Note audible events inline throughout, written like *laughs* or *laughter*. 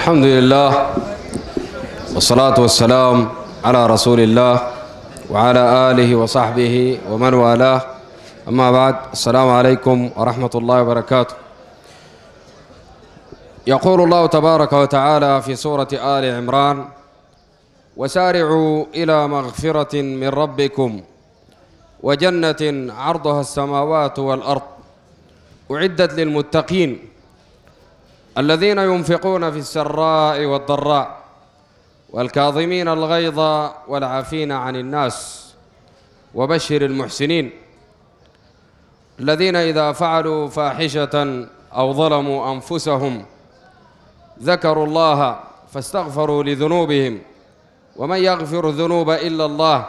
الحمد لله والصلاة والسلام على رسول الله وعلى آله وصحبه ومن والاه أما بعد السلام عليكم ورحمة الله وبركاته يقول الله تبارك وتعالى في سورة آل عمران وسارعوا إلى مغفرة من ربكم وجنة عرضها السماوات والأرض أعدت للمتقين الذين ينفقون في السراء والضراء والكاظمين الغيظ والعافين عن الناس وبشر المحسنين الذين إذا فعلوا فاحشة أو ظلموا أنفسهم ذكروا الله فاستغفروا لذنوبهم ومن يغفر الذنوب إلا الله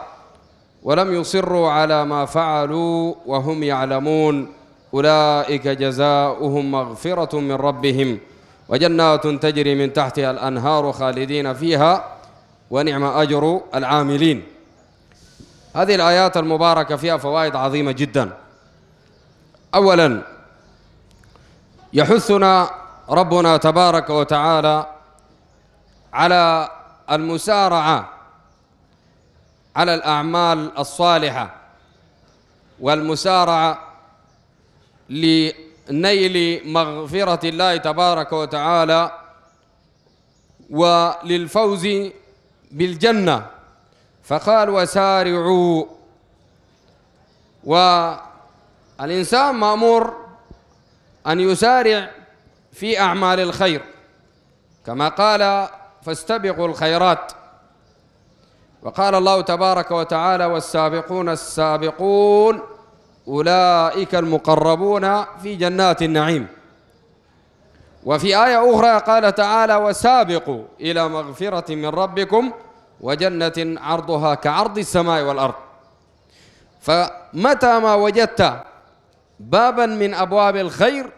ولم يصروا على ما فعلوا وهم يعلمون أولئك جزاؤهم مغفرة من ربهم وجنات تجري من تحتها الأنهار خالدين فيها ونعم أجر العاملين هذه الآيات المباركة فيها فوائد عظيمة جدا أولا يحثنا ربنا تبارك وتعالى على المسارعة على الأعمال الصالحة والمسارعة نيل مغفرة الله تبارك وتعالى وللفوز بالجنة فقال وسارعوا والإنسان مأمور أن يسارع في أعمال الخير كما قال فاستبقوا الخيرات وقال الله تبارك وتعالى والسابقون السابقون أولئك المقربون في جنات النعيم وفي آية أخرى قال تعالى وسابقوا إلى مغفرة من ربكم وجنة عرضها كعرض السماء والأرض فمتى ما وجدت بابا من أبواب الخير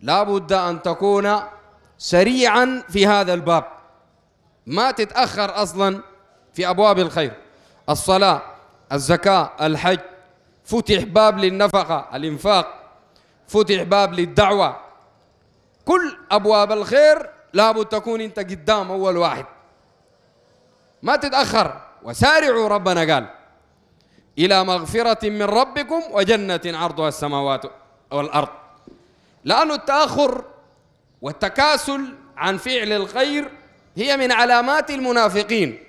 لا بد أن تكون سريعا في هذا الباب ما تتأخر أصلا في أبواب الخير الصلاة الزكاة الحج فتح باب للنفقة الإنفاق فتح باب للدعوة كل أبواب الخير لابد تكون أنت قدام أول واحد ما تتأخر وسارعوا ربنا قال إلى مغفرة من ربكم وجنة عرضها السماوات والأرض لأن التأخر والتكاسل عن فعل الخير هي من علامات المنافقين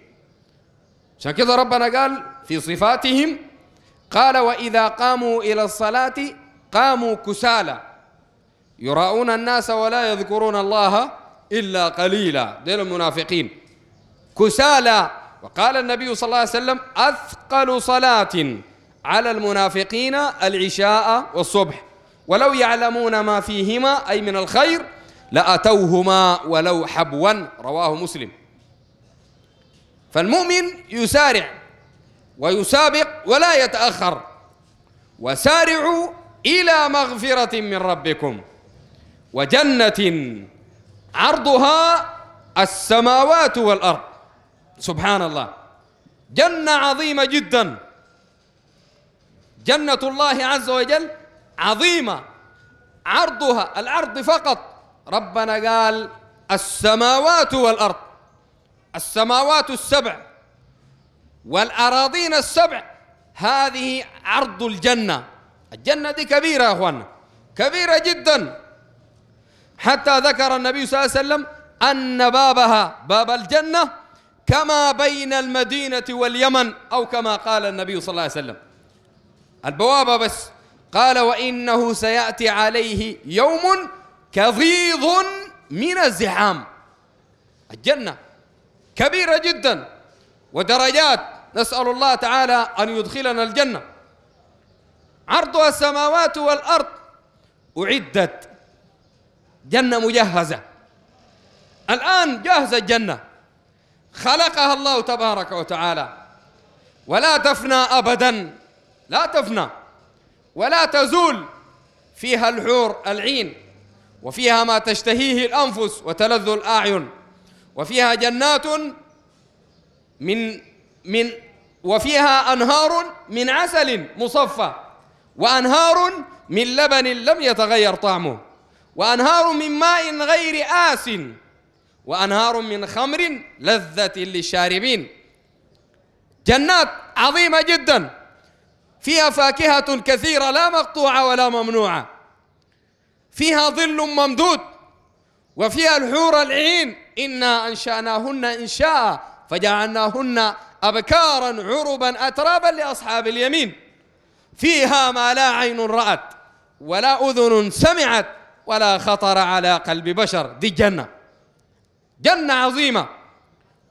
عشان كذا ربنا قال في صفاتهم قال وإذا قاموا إلى الصلاة قاموا كسالى يراؤون الناس ولا يذكرون الله إلا قليلا ديل المنافقين كسالى وقال النبي صلى الله عليه وسلم أثقل صلاة على المنافقين العشاء والصبح ولو يعلمون ما فيهما أي من الخير لأتوهما ولو حبوا رواه مسلم فالمؤمن يسارع ويسابق ولا يتأخر وسارعوا إلى مغفرة من ربكم وجنة عرضها السماوات والأرض سبحان الله جنة عظيمة جدا جنة الله عز وجل عظيمة عرضها العرض فقط ربنا قال السماوات والأرض السماوات السبع والأراضين السبع هذه عرض الجنة الجنة دي كبيرة يا أخوانا كبيرة جدا حتى ذكر النبي صلى الله عليه وسلم أن بابها باب الجنة كما بين المدينة واليمن أو كما قال النبي صلى الله عليه وسلم البوابة بس قال وإنه سيأتي عليه يوم كغيظ من الزحام الجنة كبيرة جدا ودرجات نسأل الله تعالى أن يدخلنا الجنة عرضها السماوات والأرض أعدت جنة مجهزة الآن جاهزة الجنة خلقها الله تبارك وتعالى ولا تفنى أبدا لا تفنى ولا تزول فيها الحور العين وفيها ما تشتهيه الأنفس وتلذ الأعين وفيها جنات من من وفيها أنهار من عسل مصفى وأنهار من لبن لم يتغير طعمه وأنهار من ماء غير آس وأنهار من خمر لذة للشاربين جنات عظيمة جدا فيها فاكهة كثيرة لا مقطوعة ولا ممنوعة فيها ظل ممدود وفيها الحور العين إنا أنشأناهن إنشاء فجعلناهن أبكارا عربا أترابا لأصحاب اليمين فيها ما لا عين رأت ولا أذن سمعت ولا خطر على قلب بشر دي جنة جنة عظيمة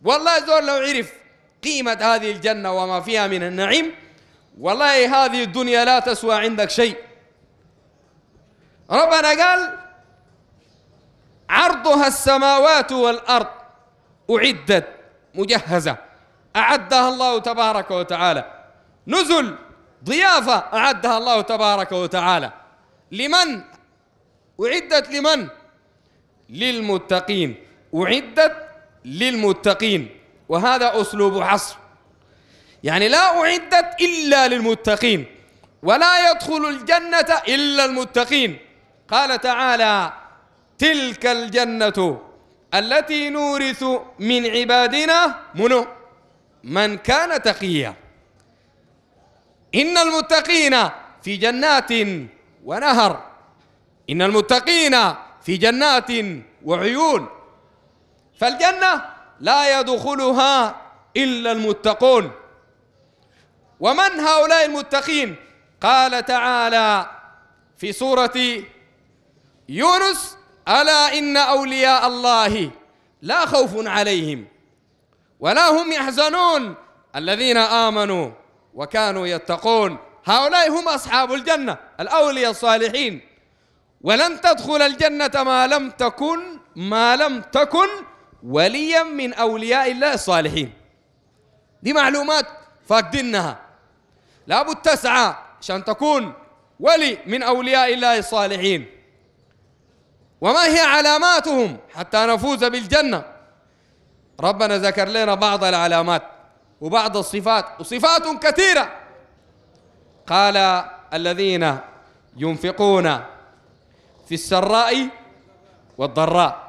والله زول لو عرف قيمة هذه الجنة وما فيها من النعيم والله هذه الدنيا لا تسوى عندك شيء ربنا قال عرضها السماوات والأرض أعدت مجهزة أعدها الله تبارك وتعالى نزل ضيافة أعدها الله تبارك وتعالى لمن أعدت لمن للمتقين أعدت للمتقين وهذا أسلوب حصر يعني لا أعدت إلا للمتقين ولا يدخل الجنة إلا المتقين قال تعالى تلك الجنة التي نورث من عبادنا منه من كان تقيا إن المتقين في جنات ونهر إن المتقين في جنات وعيون فالجنة لا يدخلها إلا المتقون ومن هؤلاء المتقين قال تعالى في سورة يونس ألا إن أولياء الله لا خوف عليهم ولا هم يحزنون الذين آمنوا وكانوا يتقون هؤلاء هم أصحاب الجنة الأولياء الصالحين ولن تدخل الجنة ما لم تكن ما لم تكن وليا من أولياء الله الصالحين دي معلومات فاقدينها لابد تسعى عشان تكون ولي من أولياء الله الصالحين وما هي علاماتهم حتى نفوز بالجنة ربنا ذكر لنا بعض العلامات وبعض الصفات وصفات كثيرة قال الذين ينفقون في السراء والضراء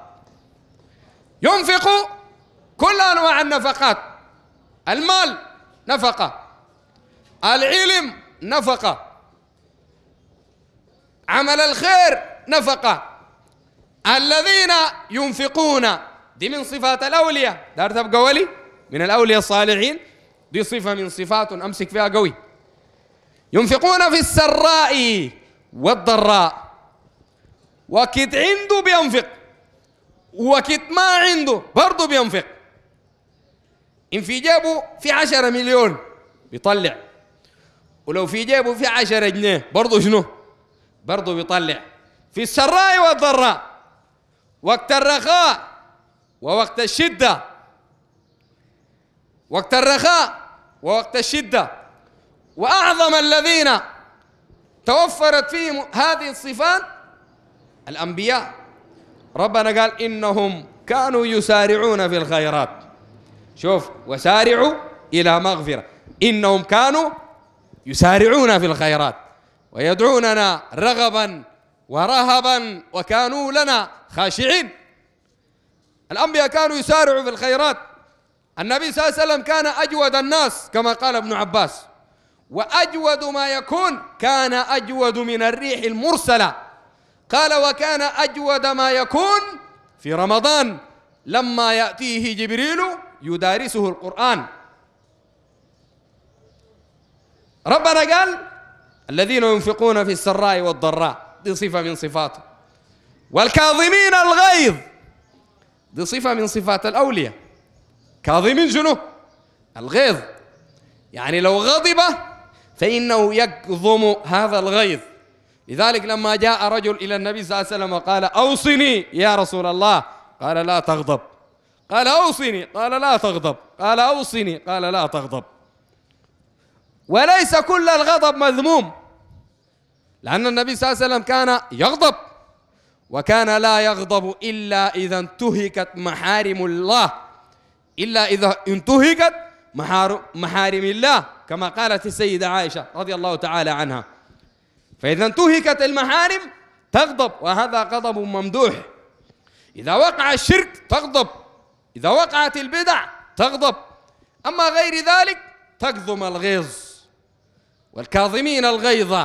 ينفق كل أنواع النفقات المال نفقة العلم نفقة عمل الخير نفقة الذين ينفقون دي من صفات الأولياء دار تبقى ولي من الأولياء الصالحين دي صفة من صفات أمسك فيها قوي ينفقون في السراء والضراء وكت عنده بينفق وكت ما عنده برضه بينفق إن في جيبه في عشرة مليون بيطلع ولو في جيبه في عشرة جنيه برضه شنو برضه بيطلع في السراء والضراء وقت الرخاء ووقت الشدة وقت الرخاء ووقت الشدة وأعظم الذين توفرت فيهم هذه الصفات الأنبياء ربنا قال إنهم كانوا يسارعون في الخيرات شوف وسارعوا إلى مغفرة إنهم كانوا يسارعون في الخيرات ويدعوننا رغبا ورهبا وكانوا لنا خاشعين الأنبياء كانوا يسارعوا في الخيرات النبي صلى الله عليه وسلم كان أجود الناس كما قال ابن عباس وأجود ما يكون كان أجود من الريح المرسلة قال وكان أجود ما يكون في رمضان لما يأتيه جبريل يدارسه القرآن ربنا قال الذين ينفقون في السراء والضراء دي صفة من صفاته والكاظمين الغيظ دي صفة من صفات الأولياء كاظمين شنو الغيظ يعني لو غضب فإنه يكظم هذا الغيظ لذلك لما جاء رجل إلى النبي صلى الله عليه وسلم وقال أوصني يا رسول الله قال لا تغضب قال أوصني قال لا تغضب قال أوصني قال لا تغضب وليس كل الغضب مذموم لأن النبي صلى الله عليه وسلم كان يغضب وكان لا يغضب إلا إذا انتهكت محارم الله إلا إذا انتهكت محارم الله كما قالت السيدة عائشة رضي الله تعالى عنها فإذا انتهكت المحارم تغضب وهذا غضب ممدوح إذا وقع الشرك تغضب إذا وقعت البدع تغضب أما غير ذلك تكظم الغيظ والكاظمين الغيظ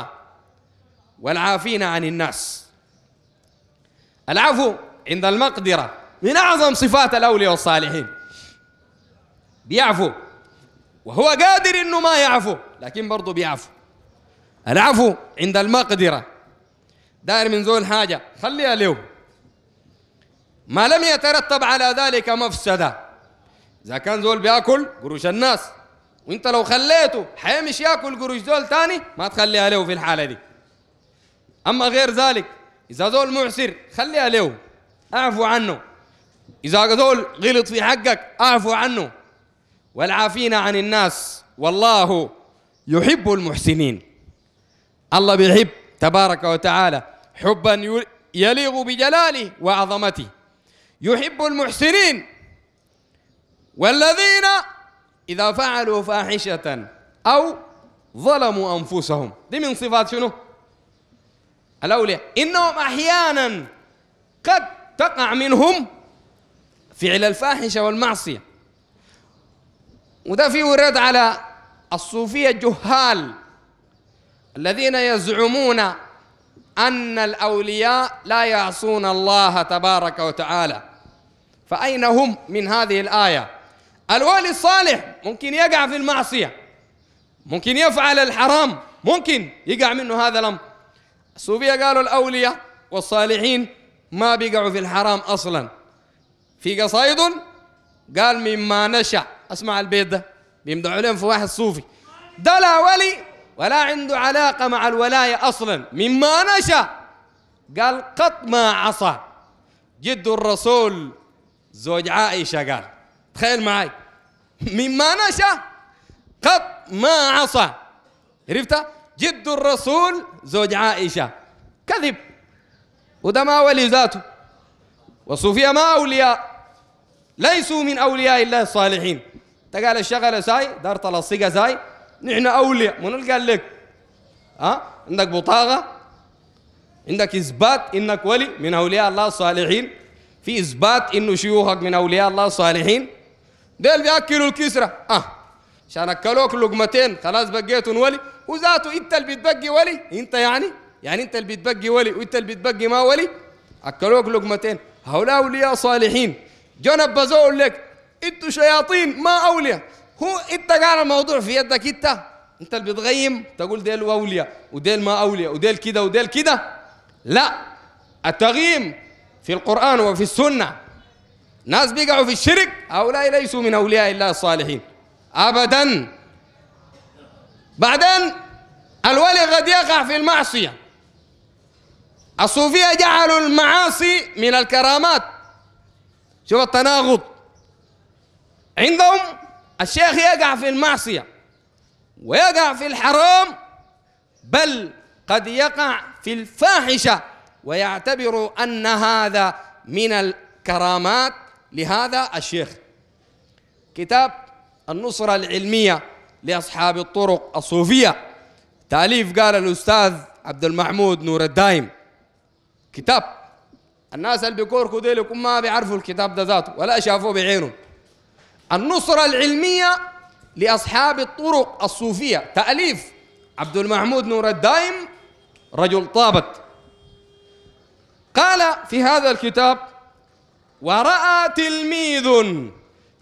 والعافين عن الناس العفو عند المقدرة من أعظم صفات الأولياء والصالحين بيعفو وهو قادر إنه ما يعفو لكن برضه بيعفو العفو عند المقدرة داير من زول حاجة خليها اليوم ما لم يترتب على ذلك مفسدة إذا كان زول بياكل قروش الناس وانت لو خليته حيمش ياكل قروش زول تاني ما تخليها له في الحالة دي أما غير ذلك إذا زول معسر خليها له أعفو عنه إذا زول غلط في حقك أعفو عنه والعافين عن الناس والله يحب المحسنين الله بيحب تبارك وتعالى حبا يليق بجلاله وعظمته يحب المحسنين والذين إذا فعلوا فاحشة أو ظلموا أنفسهم دي من صفات شنو؟ الأولياء إنهم أحيانا قد تقع منهم فعل الفاحشة والمعصية وده فيه رد على الصوفية الجهال الذين يزعمون أن الأولياء لا يعصون الله تبارك وتعالى فأين هم من هذه الآية الوالي الصالح ممكن يقع في المعصية ممكن يفعل الحرام ممكن يقع منه هذا الأمر الصوفية قالوا الأولياء والصالحين ما بيقعوا في الحرام أصلا في قصايد قال مما نشأ اسمع البيت ده بيمدحوا عليهم في واحد صوفي ده لا ولي ولا عنده علاقة مع الولاية أصلا مما نشأ قال قط ما عصى جد الرسول زوج عائشة قال تخيل معي مما نشأ قط ما عصى عرفت جد الرسول زوج عائشة كذب وده ما ولي ذاته والصوفية ما أولياء ليسوا من أولياء الله الصالحين تقال الشغلة ساي دار تلصقة ساي نحن أولياء من قال لك ها أه؟ عندك بطاقة عندك إثبات إنك ولي من أولياء الله الصالحين في إثبات إنه شيوخك من أولياء الله الصالحين ديل بيأكلوا الكسرة أه عشان أكلوك لقمتين خلاص بقيتوا ولي وذاته انت اللي بتبقي ولي انت يعني يعني انت اللي بتبقي ولي وانت اللي بتبقي ما ولي اكلوك لقمتين هؤلاء اولياء صالحين جنب بزول لك انتوا شياطين ما اولياء هو انت قال الموضوع في يدك انت انت اللي بتغيم تقول ديل اولياء وديل ما اولياء وديل كده وديل كده لا التغييم في القران وفي السنه ناس بيقعوا في الشرك هؤلاء ليسوا من اولياء الله الصالحين ابدا بعدين الولي قد يقع في المعصية الصوفية جعلوا المعاصي من الكرامات شوف التناقض عندهم الشيخ يقع في المعصية ويقع في الحرام بل قد يقع في الفاحشة ويعتبر أن هذا من الكرامات لهذا الشيخ كتاب النصرة العلمية لأصحاب الطرق الصوفية تأليف قال الأستاذ عبد المحمود نور الدايم كتاب الناس اللي بيكوركوا ديل ما بيعرفوا الكتاب ده ذاته ولا شافوه بعينهم النصرة العلمية لأصحاب الطرق الصوفية تأليف عبد المحمود نور الدايم رجل طابت قال في هذا الكتاب ورأى تلميذ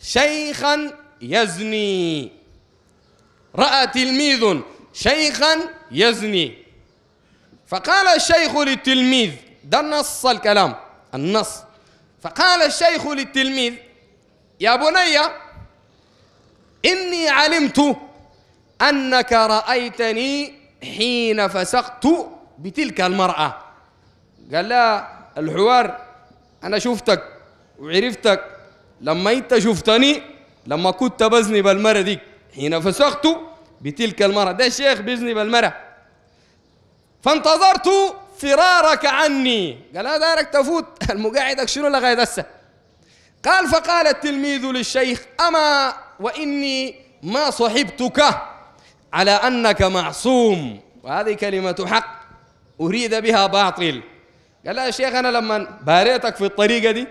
شيخا يزني رأى تلميذ شيخا يزني فقال الشيخ للتلميذ ده نص الكلام النص فقال الشيخ للتلميذ يا بني إني علمت أنك رأيتني حين فسقت بتلك المرأة قال لها الحوار أنا شفتك وعرفتك لما أنت شفتني لما كنت بزني بالمرة ديك حين فسقت بتلك المرأة ده شيخ بيزني بالمرأة فانتظرت فرارك عني قال لا دارك تفوت *laughs* المقاعدك شنو لغاية هسه قال فقال التلميذ للشيخ أما وإني ما صحبتك على أنك معصوم وهذه كلمة حق أريد بها باطل قال لا يا شيخ أنا لما باريتك في الطريقة دي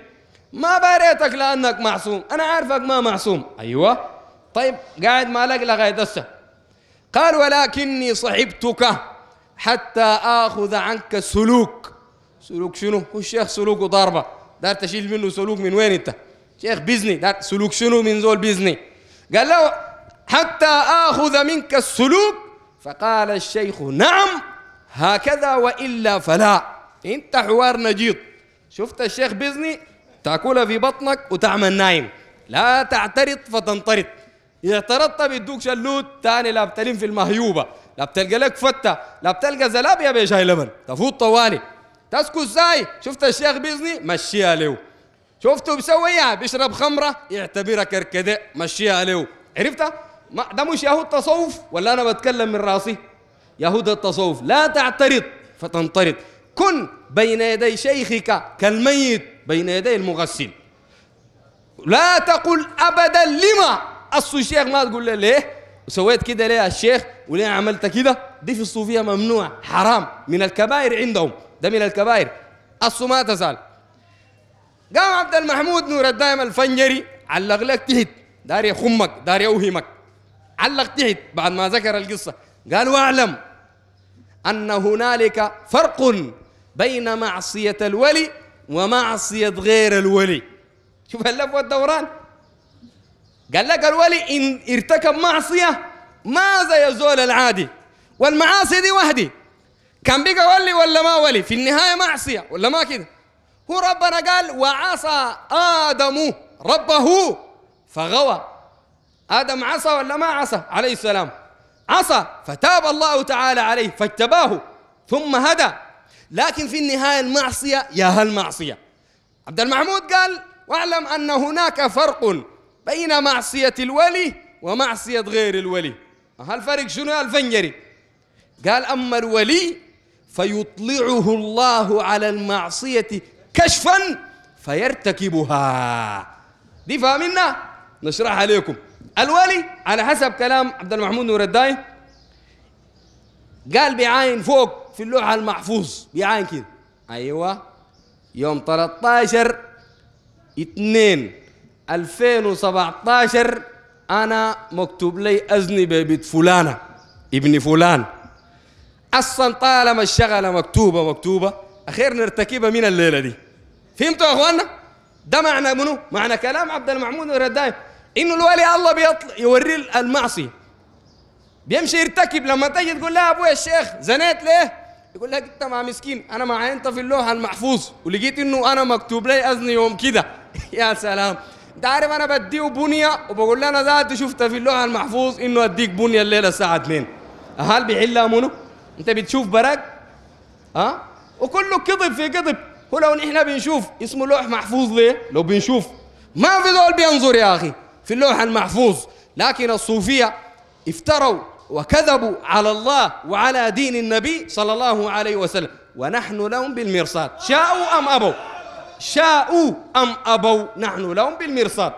ما باريتك لأنك معصوم أنا عارفك ما معصوم أيوة طيب قاعد مالك لغاية هسه قال ولكني صحبتك حتى آخذ عنك سلوك سلوك شنو؟ هو الشيخ سلوكه ضاربة دار تشيل منه سلوك من وين أنت؟ شيخ بيزني دار سلوك شنو من زول بيزني قال له حتى آخذ منك السلوك فقال الشيخ نعم هكذا وإلا فلا أنت حوار نجيط شفت الشيخ بيزني تاكلها في بطنك وتعمل نايم لا تعترض فتنطرد إذا بيدوك شلوت تاني لا بتلم في المهيوبة لا بتلقى لك فتة لا بتلقى زلابيه بشاي لبن تفوت طوالي تسكت زاي شفت الشيخ بيزني مشيها له شفته بسويها بيشرب خمرة يعتبرها كركدة مشيها له عرفتها ما ده مش يهود تصوف ولا أنا بتكلم من راسي يهود التصوف لا تعترض فتنطرد كن بين يدي شيخك كالميت بين يدي المغسل لا تقل أبدا لما الشيخ ما تقول له ليه وسويت كده ليه يا الشيخ وليه عملت كده دي في الصوفيه ممنوع حرام من الكبائر عندهم ده من الكبائر الصو ما تزال قام عبد المحمود نور الدائم الفنجري علق لك تحت دار يخمك دار يوهمك علق تحت بعد ما ذكر القصه قال واعلم ان هنالك فرق بين معصيه الولي ومعصيه غير الولي شوف اللف والدوران قال لك الولي إن ارتكب معصية ما زي الزول العادي والمعاصي دي وحدي كان بقى ولي ولا ما ولي في النهاية معصية ولا ما كده هو ربنا قال وعصى آدم ربه فغوى آدم عصى ولا ما عصى عليه السلام عصى فتاب الله تعالى عليه فاجتباه ثم هدى لكن في النهاية المعصية يا هالمعصية عبد المحمود قال واعلم أن هناك فرق بين معصية الولي ومعصية غير الولي هالفرق شنو الفنجري قال أما الولي فيطلعه الله على المعصية كشفا فيرتكبها دي فاهمنا نشرحها لكم الولي على حسب كلام عبد المحمود نور الداي قال بيعاين فوق في اللوحة المحفوظ بيعاين كده أيوة يوم 13 اثنين 2017 انا مكتوب لي ازني ببيت فلانه ابن فلان اصلا طالما الشغله مكتوبه مكتوبه اخير نرتكبها من الليله دي فهمتوا يا اخواننا؟ ده معنى منو معنى كلام عبد المحمود الردايم انه الولي الله بيطل يوري المعصي بيمشي يرتكب لما تجي تقول له ابويا الشيخ زنيت ليه يقول لك انت مع مسكين انا معايا انت في اللوحه المحفوظ ولقيت انه انا مكتوب لي اذن يوم كده *laughs* يا سلام انت عارف انا بديه بنيه وبقول له انا ذات شفت في اللوحه المحفوظ انه اديك بنيه الليله الساعه 2 هل بيحلها منو؟ انت بتشوف برق؟ ها أه؟ وكله كذب في كذب هو لو نحن بنشوف اسمه لوح محفوظ ليه؟ لو بنشوف ما في دول بينظر يا اخي في اللوح المحفوظ لكن الصوفيه افتروا وكذبوا على الله وعلى دين النبي صلى الله عليه وسلم ونحن لهم بالمرصاد شاءوا ام ابوا شاءوا أم أبوا نحن لهم بالمرصاد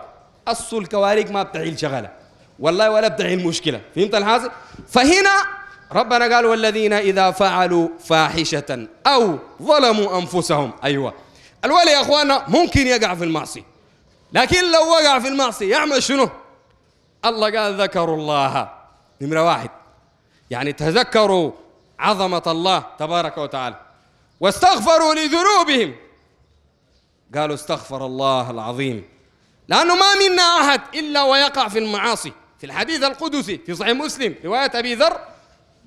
أصل الكواريك ما بتعي شغلة والله ولا بتعي مشكلة فهمت الحاصل فهنا ربنا قال والذين إذا فعلوا فاحشة أو ظلموا أنفسهم أيوة الولي يا أخوانا ممكن يقع في المعصية لكن لو وقع في المعصية يعمل شنو الله قال ذكروا الله نمرة واحد يعني تذكروا عظمة الله تبارك وتعالى واستغفروا لذنوبهم قالوا استغفر الله العظيم لأنه ما منا أحد إلا ويقع في المعاصي في الحديث القدسي في صحيح مسلم رواية أبي ذر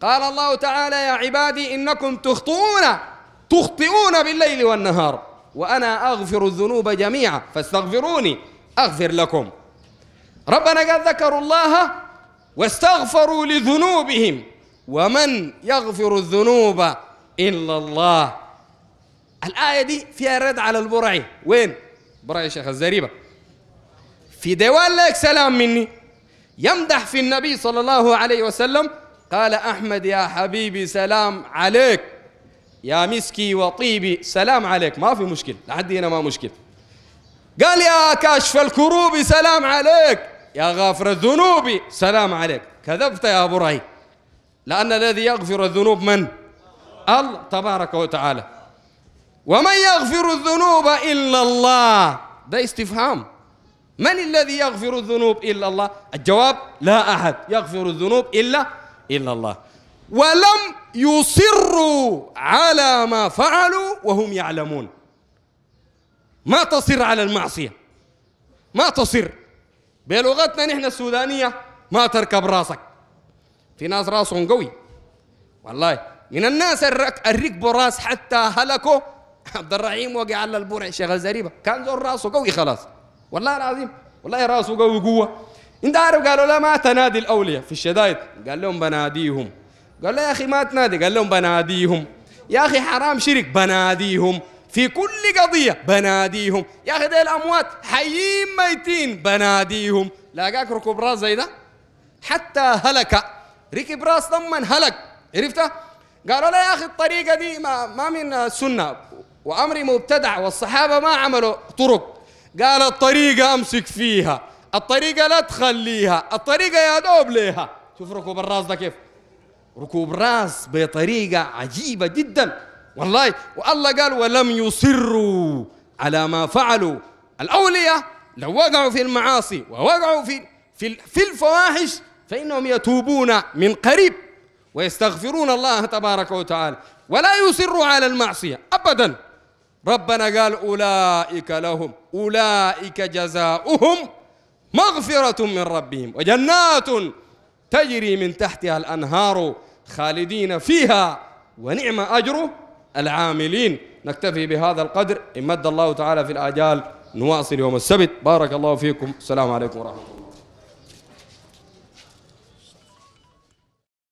قال الله تعالى يا عبادي إنكم تخطئون تخطئون بالليل والنهار وأنا أغفر الذنوب جميعا فاستغفروني أغفر لكم ربنا قد ذكروا الله واستغفروا لذنوبهم ومن يغفر الذنوب إلا الله الآية دي فيها رد على البرعي وين؟ برعي شيخ الزريبة في ديوان لك سلام مني يمدح في النبي صلى الله عليه وسلم قال أحمد يا حبيبي سلام عليك يا مسكي وطيبي سلام عليك ما في مشكل لحد هنا ما مشكل قال يا كاشف الكروب سلام عليك يا غافر الذنوب سلام عليك كذبت يا برعي لأن الذي يغفر الذنوب من؟ الله تبارك وتعالى ومن يغفر الذنوب إلا الله ده استفهام من الذي يغفر الذنوب إلا الله الجواب لا أحد يغفر الذنوب إلا إلا الله ولم يصروا على ما فعلوا وهم يعلمون ما تصر على المعصية ما تصر بلغتنا نحن السودانية ما تركب راسك في ناس راسهم قوي والله من الناس الركب راس حتى هلكوا عبد الرحيم وقع على البرع شغل زريبه كان زور راسه قوي خلاص والله العظيم والله راسه قوي قوه انت عارف قالوا لا ما تنادي الاولياء في الشدائد قال لهم بناديهم قال له يا اخي ما تنادي قال لهم بناديهم يا اخي حرام شرك بناديهم في كل قضية بناديهم يا أخي ذي الأموات حيين ميتين بناديهم لاقاك ركب راس زي ده حتى هلك ركب راس ضمن هلك عرفته قالوا له يا أخي الطريقة دي ما, ما من سنة وأمري مبتدع والصحابة ما عملوا طرق قال الطريقة أمسك فيها الطريقة لا تخليها الطريقة يا دوب ليها شوف ركوب الراس ده كيف ركوب راس بطريقة عجيبة جدا والله والله قال ولم يصروا على ما فعلوا الأولياء لو وقعوا في المعاصي ووقعوا في في في الفواحش فإنهم يتوبون من قريب ويستغفرون الله تبارك وتعالى ولا يصروا على المعصية أبدا ربنا قال أولئك لهم أولئك جزاؤهم مغفرة من ربهم وجنات تجري من تحتها الأنهار خالدين فيها ونعم أجر العاملين نكتفي بهذا القدر إن مد الله تعالى في الآجال نواصل يوم السبت بارك الله فيكم السلام عليكم ورحمة الله